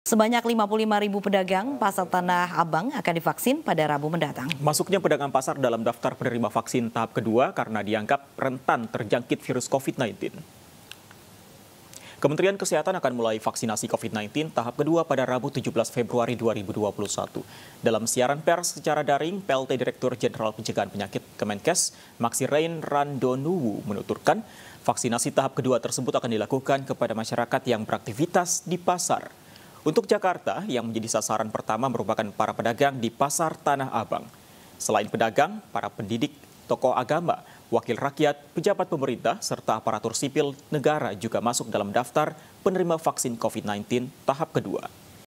Sebanyak 55 ribu pedagang pasar Tanah Abang akan divaksin pada Rabu mendatang. Masuknya pedagang pasar dalam daftar penerima vaksin tahap kedua karena dianggap rentan terjangkit virus COVID-19. Kementerian Kesehatan akan mulai vaksinasi COVID-19 tahap kedua pada Rabu 17 Februari 2021. Dalam siaran pers secara daring, PLT Direktur Jenderal Pencegahan Penyakit Kemenkes, Maxirein Randonuwu menuturkan, vaksinasi tahap kedua tersebut akan dilakukan kepada masyarakat yang beraktivitas di pasar untuk Jakarta, yang menjadi sasaran pertama merupakan para pedagang di Pasar Tanah Abang. Selain pedagang, para pendidik, tokoh agama, wakil rakyat, pejabat pemerintah, serta aparatur sipil negara juga masuk dalam daftar penerima vaksin COVID-19 tahap kedua.